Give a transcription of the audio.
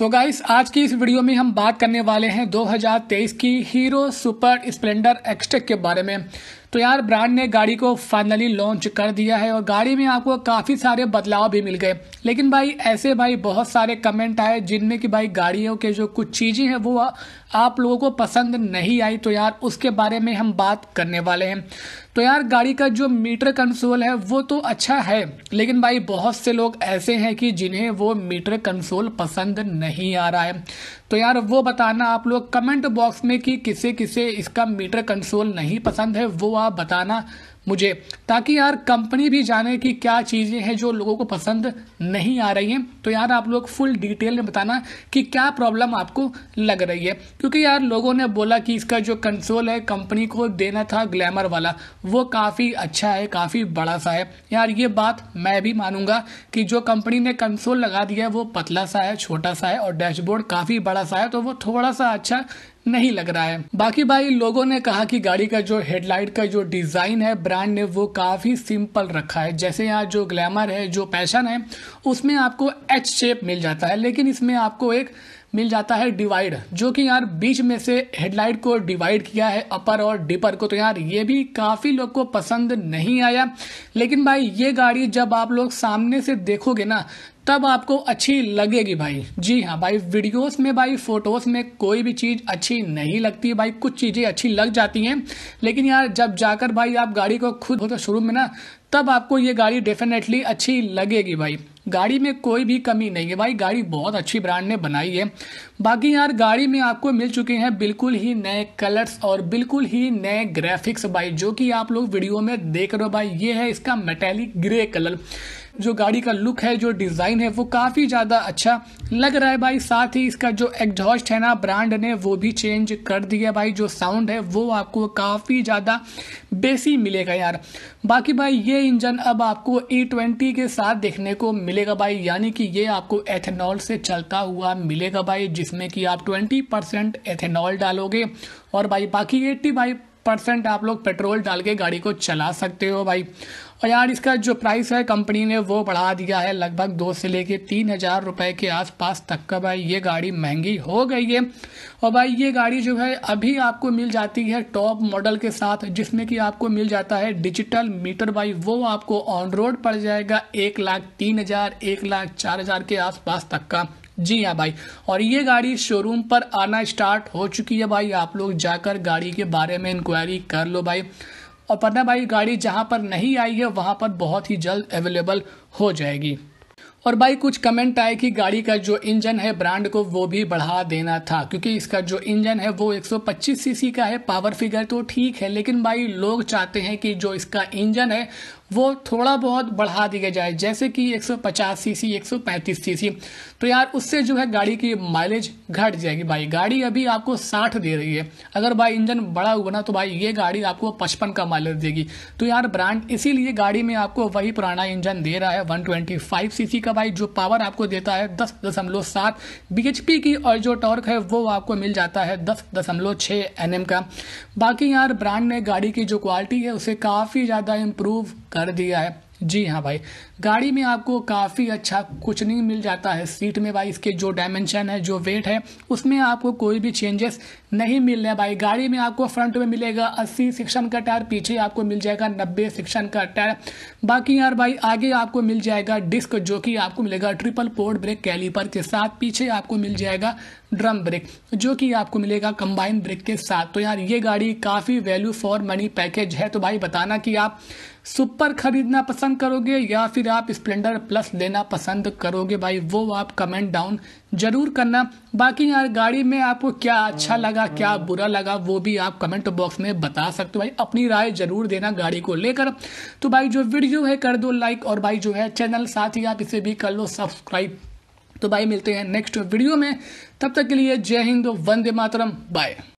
सो so guys आज की इस वीडियो में हम बात करने वाले हैं 2023 की हीरो सुपर स्प्लेंडर एक्सटेक के बारे में तो यार ब्रांड ने गाड़ी को फाइनली लॉन्च कर दिया है और गाड़ी में आपको काफ़ी सारे बदलाव भी मिल गए लेकिन भाई ऐसे भाई बहुत सारे कमेंट आए जिनमें कि भाई गाड़ियों के जो कुछ चीज़ें हैं वो आप लोगों को पसंद नहीं आई तो यार उसके बारे में हम बात करने वाले हैं तो यार गाड़ी का जो मीटर कंसोल है वो तो अच्छा है लेकिन भाई बहुत से लोग ऐसे हैं कि जिन्हें वो मीटर कंसोल पसंद नहीं आ रहा है तो यार वो बताना आप लोग कमेंट बॉक्स में कि किसे किसे इसका मीटर कंसोल नहीं पसंद है वो आप बताना मुझे ताकि यार कंपनी भी जाने कि क्या चीज़ें हैं जो लोगों को पसंद नहीं आ रही हैं तो यार आप लोग फुल डिटेल में बताना कि क्या प्रॉब्लम आपको लग रही है क्योंकि यार लोगों ने बोला कि इसका जो कंसोल है कंपनी को देना था ग्लैमर वाला वो काफ़ी अच्छा है काफ़ी बड़ा सा है यार ये बात मैं भी मानूंगा कि जो कंपनी ने कंसोल लगा दिया है वो पतला सा है छोटा सा है और डैशबोर्ड काफ़ी बड़ा सा है तो वो थोड़ा सा अच्छा नहीं लग रहा है बाकी भाई लोगों ने कहा कि गाड़ी का जो हेडलाइट का जो डिजाइन है ब्रांड ने वो काफी सिंपल रखा है जैसे यहाँ जो ग्लैमर है जो पैशन है उसमें आपको एच शेप मिल जाता है लेकिन इसमें आपको एक मिल जाता है डिवाइड जो कि यार बीच में से हेडलाइट को डिवाइड किया है अपर और डिपर को तो यार ये भी काफ़ी लोग को पसंद नहीं आया लेकिन भाई ये गाड़ी जब आप लोग सामने से देखोगे ना तब आपको अच्छी लगेगी भाई जी हाँ भाई वीडियोस में भाई फोटोज में कोई भी चीज़ अच्छी नहीं लगती भाई कुछ चीज़ें अच्छी लग जाती हैं लेकिन यार जब जाकर भाई आप गाड़ी को खुद होते तो शुरू में ना तब आपको ये गाड़ी डेफिनेटली अच्छी लगेगी भाई गाड़ी में कोई भी कमी नहीं है भाई गाड़ी बहुत अच्छी ब्रांड ने बनाई है बाकी यार गाड़ी में आपको मिल चुके हैं बिल्कुल ही नए कलर्स और बिल्कुल ही नए ग्राफिक्स भाई जो कि आप लोग वीडियो में देख रहे हो भाई ये है इसका मेटेलिक ग्रे कलर जो गाड़ी का लुक है जो डिज़ाइन है वो काफ़ी ज़्यादा अच्छा लग रहा है भाई साथ ही इसका जो एग्जॉस्ट है ना ब्रांड ने वो भी चेंज कर दिया भाई जो साउंड है वो आपको काफ़ी ज़्यादा बेसी मिलेगा यार बाकी भाई ये इंजन अब आपको ई ट्वेंटी के साथ देखने को मिलेगा भाई यानी कि ये आपको एथेनॉल से चलता हुआ मिलेगा भाई जिसमें कि आप ट्वेंटी परसेंट एथेनॉल डालोगे और भाई बाकी एट्टी भाई परसेंट आप लोग पेट्रोल डाल के गाड़ी को चला सकते हो भाई और यार इसका जो प्राइस है कंपनी ने वो बढ़ा दिया है लगभग दो से लेके तीन हज़ार रुपये के आसपास तक का भाई ये गाड़ी महंगी हो गई है और भाई ये गाड़ी जो है अभी आपको मिल जाती है टॉप मॉडल के साथ जिसमें कि आपको मिल जाता है डिजिटल मीटर भाई वो आपको ऑन रोड पड़ जाएगा एक लाख तीन हज़ार एक लाख चार हज़ार के आसपास तक का जी हाँ भाई और ये गाड़ी शोरूम पर आना स्टार्ट हो चुकी है भाई आप लोग जाकर गाड़ी के बारे में इंक्वायरी कर लो भाई और भाई गाड़ी जहां पर नहीं आई है वहां पर बहुत ही जल्द अवेलेबल हो जाएगी और भाई कुछ कमेंट आए कि गाड़ी का जो इंजन है ब्रांड को वो भी बढ़ा देना था क्योंकि इसका जो इंजन है वो 125 सीसी का है पावर फिगर तो ठीक है लेकिन भाई लोग चाहते हैं कि जो इसका इंजन है वो थोड़ा बहुत बढ़ा दिया जाए जैसे कि 150 सीसी 135 सीसी तो यार उससे जो है गाड़ी की माइलेज घट जाएगी भाई गाड़ी अभी आपको 60 दे रही है अगर भाई इंजन बड़ा हुआ ना तो भाई ये गाड़ी आपको 55 का माइलेज देगी तो यार ब्रांड इसीलिए गाड़ी में आपको वही पुराना इंजन दे रहा है वन ट्वेंटी का भाई जो पावर आपको देता है दस दशमलव सात बी की और जो टॉर्क है वो आपको मिल जाता है दस दशमलव छः एन का बाकी यार ब्रांड ने गाड़ी की जो क्वालिटी है उसे काफ़ी ज़्यादा इम्प्रूव कर कर दिया है जी हाँ भाई गाड़ी में आपको काफ़ी अच्छा कुछ नहीं मिल जाता है सीट में भाई इसके जो डायमेंशन है जो वेट है उसमें आपको कोई भी चेंजेस नहीं मिल रहे भाई गाड़ी में आपको फ्रंट में मिलेगा 80 सेक्शन का टायर पीछे आपको मिल जाएगा 90 सेक्शन का टायर बाकी यार भाई आगे आपको मिल जाएगा डिस्क जो कि आपको मिलेगा ट्रिपल पोर्ट ब्रेक कैलीपर के साथ पीछे आपको मिल जाएगा ड्रम ब्रेक जो कि आपको मिलेगा कंबाइन ब्रेक के साथ तो यार ये गाड़ी काफ़ी वैल्यू फॉर मनी पैकेज है तो भाई बताना कि आप सुपर खरीदना पसंद करोगे या फिर आप स्प्लेंडर प्लस लेना पसंद करोगे भाई वो आप कमेंट डाउन जरूर करना बाकी यार गाड़ी में आपको क्या अच्छा लगा क्या बुरा लगा वो भी आप कमेंट बॉक्स में बता सकते हो भाई अपनी राय जरूर देना गाड़ी को लेकर तो भाई जो वीडियो है कर दो लाइक और भाई जो है चैनल साथ ही आप इसे भी कर लो सब्सक्राइब तो भाई मिलते हैं नेक्स्ट वीडियो में तब तक के लिए जय हिंद वंदे मातरम बाय